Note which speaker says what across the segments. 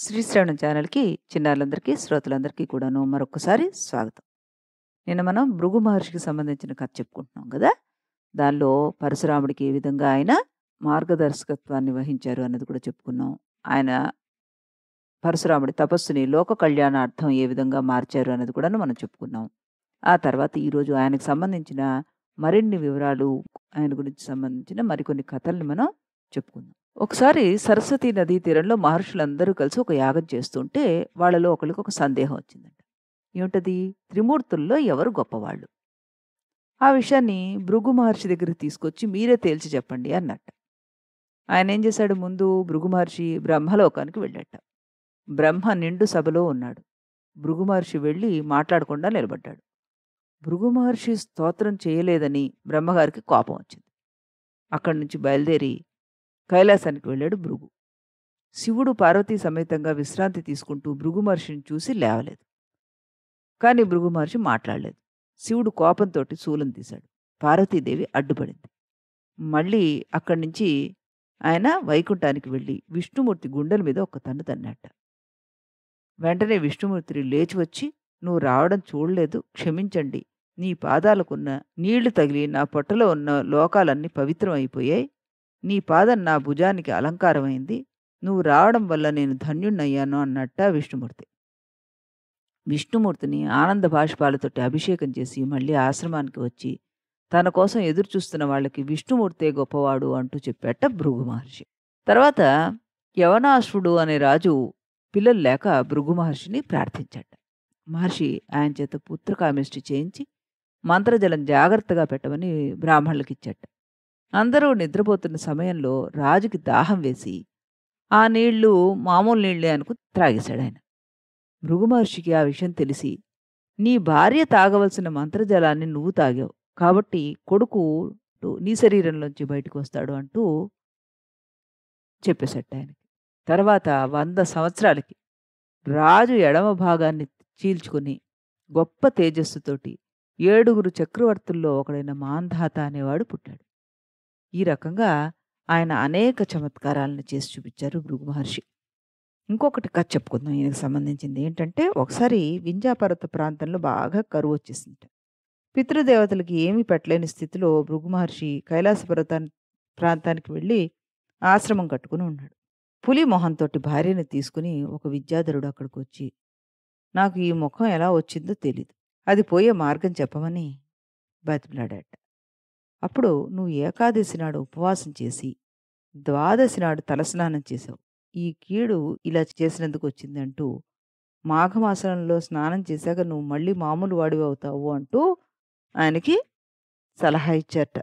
Speaker 1: శ్రీశ్రవణ ఛానల్కి చిన్నారులందరికీ శ్రోతలందరికీ కూడాను మరొకసారి స్వాగతం నిన్న మనం భృగు మహర్షికి సంబంధించిన కథ చెప్పుకుంటున్నాం కదా దానిలో పరశురాముడికి ఏ విధంగా ఆయన మార్గదర్శకత్వాన్ని వహించారు అన్నది కూడా చెప్పుకున్నాం ఆయన పరశురాముడి తపస్సుని లోక కళ్యాణార్థం ఏ విధంగా మార్చారు అన్నది కూడాను మనం చెప్పుకున్నాం ఆ తర్వాత ఈరోజు ఆయనకు సంబంధించిన మరిన్ని వివరాలు ఆయన గురించి సంబంధించిన మరికొన్ని కథల్ని మనం చెప్పుకుందాం ఒకసారి సరస్వతి నదీ తీరంలో మహర్షులందరూ కలిసి ఒక యాగం చేస్తుంటే వాళ్ళలో ఒకరికి ఒక సందేహం వచ్చిందంట ఏమిటది త్రిమూర్తుల్లో ఎవరు గొప్పవాళ్ళు ఆ విషయాన్ని భృగు మహర్షి దగ్గర తీసుకొచ్చి మీరే తేల్చి చెప్పండి అన్నట్ట ఆయన ఏం చేశాడు ముందు భృగు మహర్షి బ్రహ్మలోకానికి వెళ్ళట బ్రహ్మ నిండు సభలో ఉన్నాడు భృగు మహర్షి వెళ్ళి మాట్లాడకుండా నిలబడ్డాడు భృగు మహర్షి స్తోత్రం చేయలేదని బ్రహ్మగారికి కోపం వచ్చింది అక్కడి నుంచి బయలుదేరి కైలాసానికి వెళ్ళాడు భృగు శివుడు పార్వతీ సమేతంగా విశ్రాంతి తీసుకుంటూ భృగు మహర్షిని చూసి లేవలేదు కానీ భృగు మహర్షి మాట్లాడలేదు శివుడు కోపంతో శూలం తీశాడు పార్వతీదేవి అడ్డుపడింది మళ్ళీ అక్కడి నుంచి ఆయన వైకుంఠానికి వెళ్ళి విష్ణుమూర్తి గుండెల మీద ఒక తన్ను తన్నట్ట వెంటనే విష్ణుమూర్తి లేచి వచ్చి నువ్వు రావడం చూడలేదు క్షమించండి నీ పాదాలకున్న నీళ్లు తగిలి నా పొట్టలో ఉన్న లోకాలన్నీ పవిత్రం అయిపోయాయి నీ పాదం నా భుజానికి అలంకారమైంది నువ్వు రావడం వల్ల నేను ధన్యుణ్ణయ్యాను అన్నట్ట విష్ణుమూర్తి విష్ణుమూర్తిని ఆనంద భాష్పాలతోటి అభిషేకం చేసి మళ్ళీ ఆశ్రమానికి వచ్చి తన కోసం ఎదురు చూస్తున్న వాళ్ళకి విష్ణుమూర్తే గొప్పవాడు అంటూ చెప్పాట భృగు మహర్షి తర్వాత యవనాశ్రుడు అనే రాజు పిల్లలు లేక భృగు మహర్షిని ప్రార్థించాట మహర్షి ఆయన చేత పుత్రకామిష్టి చేయించి మంత్రజలం జాగ్రత్తగా పెట్టమని బ్రాహ్మణులకిచ్చాట అందరూ నిద్రపోతున్న సమయంలో రాజుకి దాహం వేసి ఆ నీళ్లు మామూలు నీళ్లే అనుకు త్రాగేశాడు ఆయన మృగుమహర్షికి ఆ విషయం తెలిసి నీ భార్య తాగవలసిన మంత్రజలాన్ని నువ్వు తాగావు కాబట్టి కొడుకు నీ శరీరంలోంచి బయటకు వస్తాడు అంటూ చెప్పేశాడు ఆయనకి తర్వాత వంద సంవత్సరాలకి రాజు ఎడమ భాగాన్ని చీల్చుకుని గొప్ప తేజస్సుతోటి ఏడుగురు చక్రవర్తుల్లో ఒకడైన మాంధాత అనేవాడు పుట్టాడు ఈ రకంగా ఆయన అనేక చమత్కారాలను చేసి చూపించారు భృగు మహర్షి ఇంకొకటి కథ చెప్పుకుందాం ఈయనకు సంబంధించింది ఏంటంటే ఒకసారి వింజాపర్వత ప్రాంతంలో బాగా కరువు వచ్చేసింది పితృదేవతలకి ఏమీ పెట్టలేని స్థితిలో భృగు మహర్షి కైలాస పర్వతాన్ని ప్రాంతానికి వెళ్ళి ఆశ్రమం కట్టుకుని ఉన్నాడు పులి మొహంతోటి భార్యను తీసుకుని ఒక విద్యాధరుడు అక్కడికి వచ్చి నాకు ఈ ముఖం ఎలా వచ్చిందో తెలీదు అది పోయే మార్గం చెప్పమని బతిమలాడాట అప్పుడు నువ్వు ఏకాదశి నాడు ఉపవాసం చేసి ద్వాదశి నాడు తలస్నానం చేశావు ఈ కీడు ఇలా చేసినందుకు వచ్చిందంటూ మాఘమాసంలో స్నానం చేశాక నువ్వు మళ్ళీ మామూలు వాడివి అవుతావు అంటూ ఆయనకి సలహా ఇచ్చారట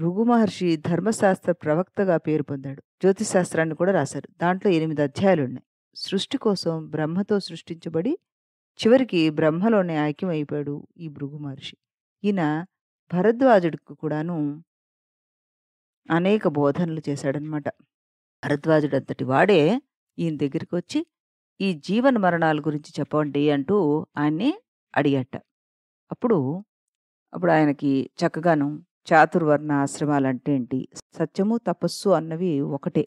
Speaker 1: భృగు మహర్షి ధర్మశాస్త్ర ప్రవక్తగా పేరు పొందాడు జ్యోతిశాస్త్రాన్ని కూడా రాశారు దాంట్లో ఎనిమిది అధ్యాయాలు ఉన్నాయి సృష్టి కోసం బ్రహ్మతో సృష్టించబడి చివరికి బ్రహ్మలోనే ఐక్యమైపోయాడు ఈ భృగు మహర్షి ఈయన భరద్వాజుడికి కూడాను అనేక బోధనలు చేశాడనమాట భరద్వాజుడు అంతటి వాడే ఈయన దగ్గరికి వచ్చి ఈ జీవన మరణాల గురించి చెప్పండి అంటూ ఆయన్ని అడిగట అప్పుడు అప్పుడు ఆయనకి చక్కగాను చాతుర్వర్ణ ఆశ్రమాలు అంటే ఏంటి సత్యము తపస్సు అన్నవి ఒకటే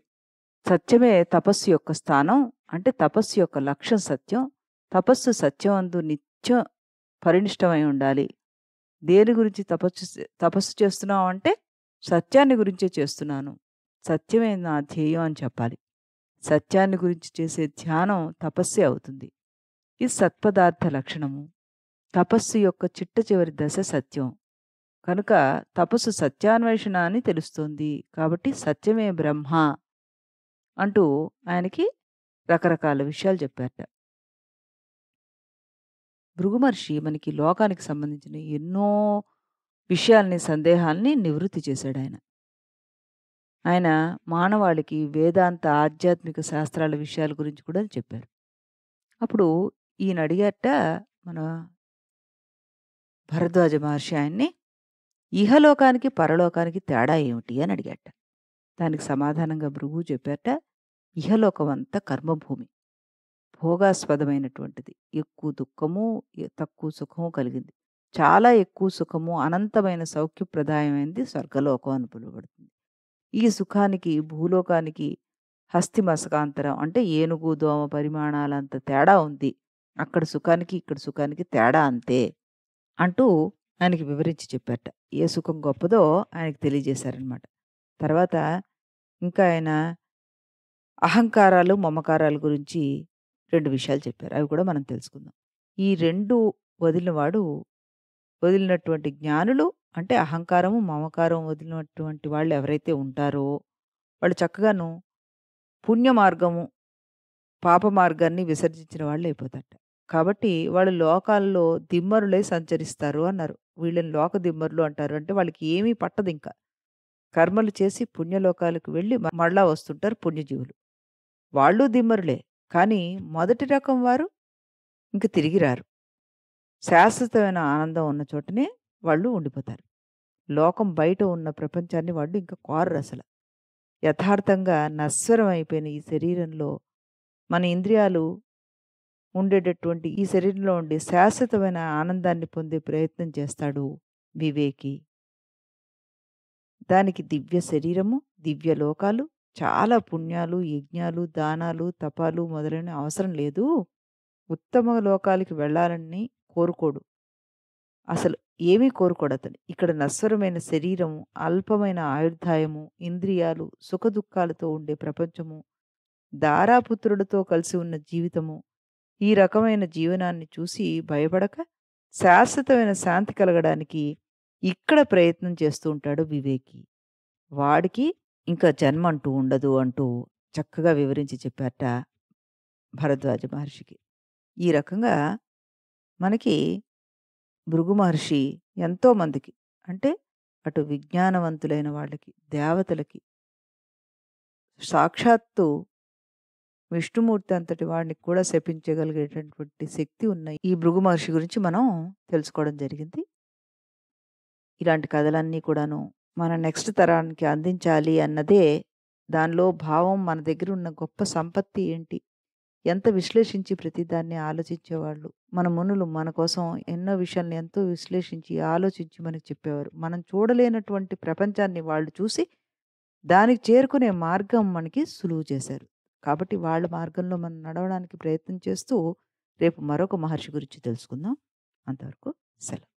Speaker 1: సత్యమే తపస్సు యొక్క స్థానం అంటే తపస్సు యొక్క లక్ష్యం సత్యం తపస్సు సత్యం అందు నిత్యం పరినిష్టమై ఉండాలి దేని గురించి తపస్సు తపస్సు చేస్తున్నావు అంటే సత్యాన్ని గురించే చేస్తున్నాను సత్యమే నా ధ్యేయం అని చెప్పాలి సత్యాన్ని గురించి చేసే ధ్యానం తపస్సే అవుతుంది ఇది సత్పదార్థ లక్షణము తపస్సు యొక్క చిట్ట చివరి దశ సత్యం కనుక తపస్సు సత్యాన్వేషణ అని తెలుస్తుంది కాబట్టి సత్యమే బ్రహ్మ అంటూ ఆయనకి రకరకాల విషయాలు చెప్పారట భృగు మహర్షి మనకి లోకానికి సంబంధించిన ఎన్నో విషయాల్ని సందేహాల్ని నివృత్తి చేశాడు ఆయన ఆయన మానవాళికి వేదాంత ఆధ్యాత్మిక శాస్త్రాల విషయాల గురించి కూడా చెప్పారు అప్పుడు ఈయన అడిగట మన భరద్వాజ మహర్షి ఆయన్ని ఇహలోకానికి పరలోకానికి తేడా ఏమిటి అని అడిగాట దానికి సమాధానంగా భృగు చెప్పారట ఇహలోకం అంతా కర్మభూమి భోగాస్పదమైనటువంటిది ఎక్కువ దుఃఖము తక్కువ సుఖము కలిగింది చాలా ఎక్కువ సుఖము అనంతమైన సౌఖ్యప్రదాయమైనది స్వర్గలోకం అని పిలువబడుతుంది ఈ సుఖానికి భూలోకానికి హస్తి మసకాంతరం అంటే ఏనుగు దోమ పరిమాణాలంత తేడా ఉంది అక్కడ సుఖానికి ఇక్కడ సుఖానికి తేడా అంతే అంటూ ఆయనకి వివరించి చెప్పారట ఏ సుఖం గొప్పదో ఆయనకి తెలియజేశారనమాట తర్వాత ఇంకా ఆయన అహంకారాలు మమకారాల గురించి రెండు విషయాలు చెప్పారు అవి కూడా మనం తెలుసుకుందాం ఈ రెండు వదిలినవాడు వదిలినటువంటి జ్ఞానులు అంటే అహంకారము మమకారం వదిలినటువంటి వాళ్ళు ఎవరైతే ఉంటారో వాళ్ళు చక్కగాను పుణ్య మార్గము పాప మార్గాన్ని విసర్జించిన వాళ్ళు అయిపోతారట కాబట్టి వాళ్ళు లోకాల్లో దిమ్మరులే సంచరిస్తారు అన్నారు వీళ్ళని లోక దిమ్మరులు అంటారు అంటే వాళ్ళకి ఏమీ పట్టదు ఇంకా కర్మలు చేసి పుణ్యలోకాలకు వెళ్ళి మళ్ళా వస్తుంటారు పుణ్యజీవులు వాళ్ళు దిమ్మరులే కానీ మొదటి రకం వారు ఇంక తిరిగి రారు శాశ్వతమైన ఆనందం ఉన్న చోటనే వాళ్ళు ఉండిపోతారు లోకం బయట ఉన్న ప్రపంచాన్ని వాళ్ళు ఇంకా కోరరు అసలు యథార్థంగా నశ్వరం అయిపోయిన ఈ శరీరంలో మన ఇంద్రియాలు ఉండేటటువంటి ఈ శరీరంలో ఉండి శాశ్వతమైన ఆనందాన్ని పొందే ప్రయత్నం చేస్తాడు వివేకి దానికి దివ్య శరీరము దివ్య లోకాలు చాలా పుణ్యాలు, యజ్ఞాలు, దానాలు, తపాలు మొదలైన అవసరం లేదు. ఉత్తమ లోకాలకి వెళ్ళాలని కోరుకోడు. అసలు ఏమీ కోరుకోడతను. ఇక్కడ నశ్వరమైన శరీరము, అల్పమైన ఆయుర్దాయము, ఇంద్రియాలు, సుఖదుఃఖాలతో ఉండే ప్రపంచము, దారాపుత్రుడితో కలిసి ఉన్న జీవితము, ఈ రకమైన జీవనాన్ని చూసి భయపడక, శాశ్వతమైన శాంతి కలగడానికి ఇక్కడ ప్రయత్నం చేస్తూ ఉంటాడు వివేకి. వాడికి ఇంకా జన్మ అంటూ ఉండదు అంటూ చక్కగా వివరించి చెప్పారట భరద్వాజ మహర్షికి ఈ రకంగా మనకి భృగు మహర్షి ఎంతోమందికి అంటే అటు విజ్ఞానవంతులైన వాళ్ళకి దేవతలకి సాక్షాత్తు విష్ణుమూర్తి అంతటి వాడిని కూడా శపించగలిగేటటువంటి శక్తి ఉన్న ఈ భృగు మహర్షి గురించి మనం తెలుసుకోవడం జరిగింది ఇలాంటి కథలన్నీ కూడాను మన నెక్స్ట్ తరానికి అందించాలి అన్నదే దానిలో భావం మన దగ్గర ఉన్న గొప్ప సంపత్తి ఏంటి ఎంత విశ్లేషించి ప్రతిదాన్ని ఆలోచించేవాళ్ళు మన మునులు మన కోసం ఎన్నో విషయాలను ఎంతో విశ్లేషించి ఆలోచించి మనకు చెప్పేవారు మనం చూడలేనటువంటి ప్రపంచాన్ని వాళ్ళు చూసి దానికి చేరుకునే మార్గం మనకి సులువు చేశారు కాబట్టి వాళ్ళ మార్గంలో మనం నడవడానికి ప్రయత్నం చేస్తూ రేపు మరొక మహర్షి గురించి తెలుసుకుందాం అంతవరకు సెలవు